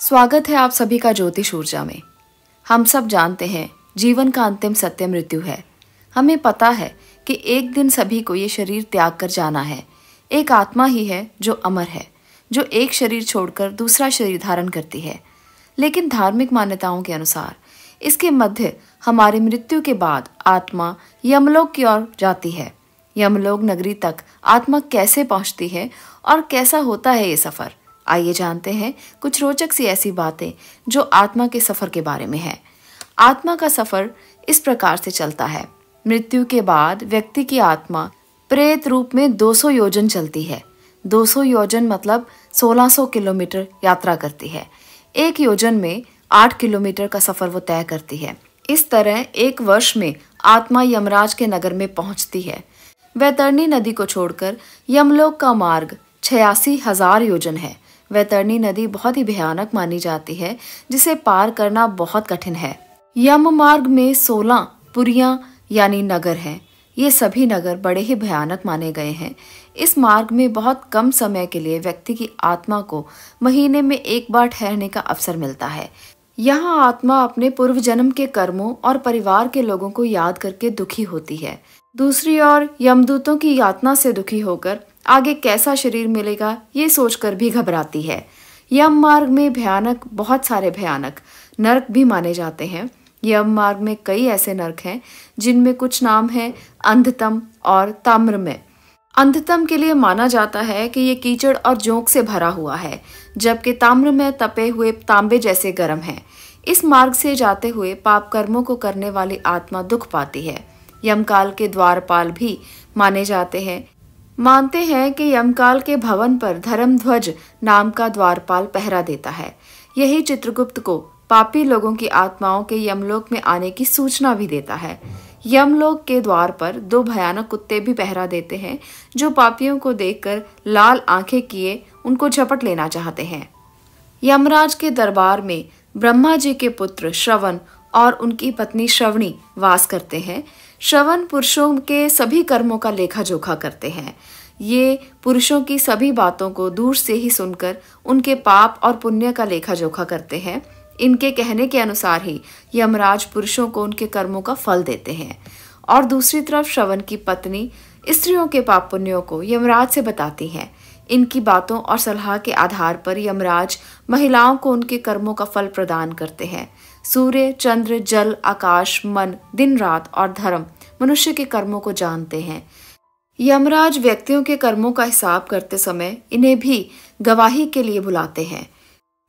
स्वागत है आप सभी का ज्योतिष ऊर्जा में हम सब जानते हैं जीवन का अंतिम सत्य मृत्यु है हमें पता है कि एक दिन सभी को ये शरीर त्याग कर जाना है एक आत्मा ही है जो अमर है जो एक शरीर छोड़कर दूसरा शरीर धारण करती है लेकिन धार्मिक मान्यताओं के अनुसार इसके मध्य हमारी मृत्यु के बाद आत्मा यमलोक की ओर जाती है यमलोक नगरी तक आत्मा कैसे पहुंचती है और कैसा होता है ये सफ़र आइए जानते हैं कुछ रोचक सी ऐसी बातें जो आत्मा के सफ़र के बारे में है आत्मा का सफ़र इस प्रकार से चलता है मृत्यु के बाद व्यक्ति की आत्मा प्रेत रूप में 200 योजन चलती है 200 योजन मतलब 1600 किलोमीटर यात्रा करती है एक योजन में 8 किलोमीटर का सफ़र वो तय करती है इस तरह एक वर्ष में आत्मा यमराज के नगर में पहुंचती है वैतरणी नदी को छोड़कर यमलोक का मार्ग छियासी हजार योजन है वैतरणी नदी बहुत ही भयानक मानी जाती है जिसे पार करना बहुत कठिन है यम मार्ग में सोलह पुरिया यानी नगर है ये सभी नगर बड़े ही भयानक माने गए हैं इस मार्ग में बहुत कम समय के लिए व्यक्ति की आत्मा को महीने में एक बार ठहरने का अवसर मिलता है यहाँ आत्मा अपने पूर्व जन्म के कर्मों और परिवार के लोगों को याद करके दुखी होती है दूसरी ओर यमदूतों की यातना से दुखी होकर आगे कैसा शरीर मिलेगा ये सोचकर भी घबराती है यम मार्ग में भयानक बहुत सारे भयानक नरक भी माने जाते हैं यम मार्ग में कई ऐसे नरक हैं जिनमें कुछ नाम हैं अंधतम और ताम्रमय अंधतम के लिए माना जाता है कि ये कीचड़ और जोंक से भरा हुआ है जबकि ताम्रमय तपे हुए तांबे जैसे गर्म है इस मार्ग से जाते हुए पाप कर्मों को करने वाली आत्मा दुख पाती है यमकाल के द्वारपाल भी माने जाते हैं मानते हैं कि यमकाल के भवन पर धर्मध्वज नाम का द्वारपाल पहरा देता है यही चित्रगुप्त को पापी लोगों की आत्माओं के यमलोक में आने की सूचना भी देता है यमलोक के द्वार पर दो भयानक कुत्ते भी पहरा देते हैं जो पापियों को देखकर लाल आंखें किए उनको झपट लेना चाहते हैं यमराज के दरबार में ब्रह्मा जी के पुत्र श्रवण और उनकी पत्नी श्रवणी वास करते हैं श्रवण पुरुषों के सभी कर्मों का लेखा जोखा करते हैं ये पुरुषों की सभी बातों को दूर से ही सुनकर उनके पाप और पुण्य का लेखा जोखा करते हैं इनके कहने के अनुसार ही यमराज पुरुषों को उनके कर्मों का फल देते हैं और दूसरी तरफ श्रवण की पत्नी स्त्रियों के पाप पुण्यों को यमराज से बताती हैं इनकी बातों और सलाह के आधार पर यमराज महिलाओं को उनके कर्मों का फल प्रदान करते हैं सूर्य चंद्र जल आकाश मन दिन रात और धर्म मनुष्य के कर्मों को जानते हैं यमराज व्यक्तियों के कर्मों का हिसाब करते समय इन्हें भी गवाही के लिए बुलाते हैं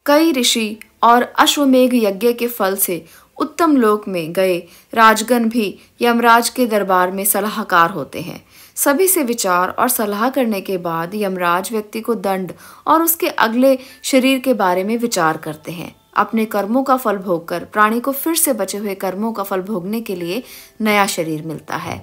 कई ऋषि और अश्वमेघ यज्ञ के फल से उत्तम लोक में गए राजगण भी यमराज के दरबार में सलाहकार होते हैं सभी से विचार और सलाह करने के बाद यमराज व्यक्ति को दंड और उसके अगले शरीर के बारे में विचार करते हैं अपने कर्मों का फल भोगकर प्राणी को फिर से बचे हुए कर्मों का फल भोगने के लिए नया शरीर मिलता है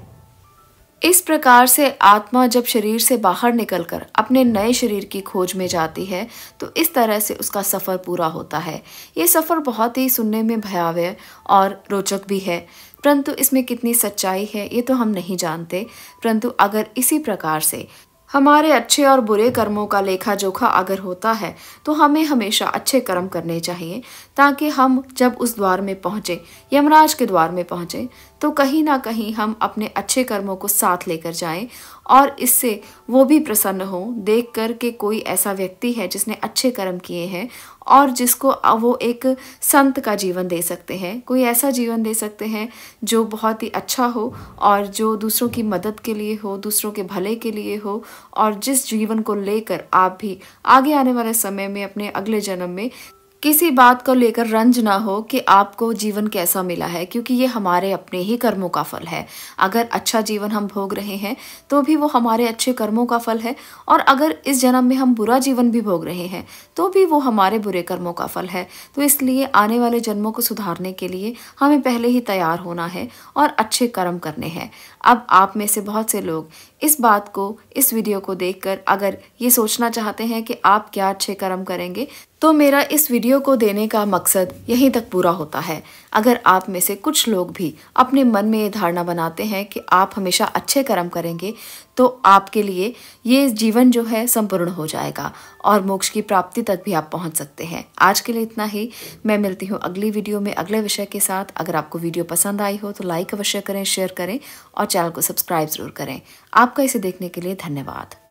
इस प्रकार से आत्मा जब शरीर से बाहर निकलकर अपने नए शरीर की खोज में जाती है तो इस तरह से उसका सफ़र पूरा होता है ये सफ़र बहुत ही सुनने में भयावह और रोचक भी है परंतु इसमें कितनी सच्चाई है ये तो हम नहीं जानते परंतु अगर इसी प्रकार से हमारे अच्छे और बुरे कर्मों का लेखा जोखा अगर होता है तो हमें हमेशा अच्छे कर्म करने चाहिए ताकि हम जब उस द्वार में पहुँचें यमराज के द्वार में पहुँचें तो कहीं ना कहीं हम अपने अच्छे कर्मों को साथ लेकर जाएं और इससे वो भी प्रसन्न हो देख कर के कोई ऐसा व्यक्ति है जिसने अच्छे कर्म किए हैं और जिसको वो एक संत का जीवन दे सकते हैं कोई ऐसा जीवन दे सकते हैं जो बहुत ही अच्छा हो और जो दूसरों की मदद के लिए हो दूसरों के भले के लिए हो और जिस जीवन को लेकर आप भी आगे आने वाले समय में अपने अगले जन्म में किसी बात को लेकर रंज ना हो कि आपको जीवन कैसा मिला है क्योंकि ये हमारे अपने ही कर्मों का फल है अगर अच्छा जीवन हम भोग रहे हैं तो भी वो हमारे अच्छे कर्मों का फल है और अगर इस जन्म में हम बुरा जीवन भी भोग रहे हैं तो भी वो हमारे बुरे कर्मों का फल है तो इसलिए आने वाले जन्मों को सुधारने के लिए हमें पहले ही तैयार होना है और अच्छे कर्म करने हैं अब आप में से बहुत से लोग इस बात को इस वीडियो को देखकर अगर ये सोचना चाहते हैं कि आप क्या अच्छे कर्म करेंगे तो मेरा इस वीडियो को देने का मकसद यहीं तक पूरा होता है अगर आप में से कुछ लोग भी अपने मन में ये धारणा बनाते हैं कि आप हमेशा अच्छे कर्म करेंगे तो आपके लिए ये जीवन जो है संपूर्ण हो जाएगा और मोक्ष की प्राप्ति तक भी आप पहुंच सकते हैं आज के लिए इतना ही मैं मिलती हूँ अगली वीडियो में अगले विषय के साथ अगर आपको वीडियो पसंद आई हो तो लाइक अवश्य करें शेयर करें और चैनल को सब्सक्राइब ज़रूर करें आपका इसे देखने के लिए धन्यवाद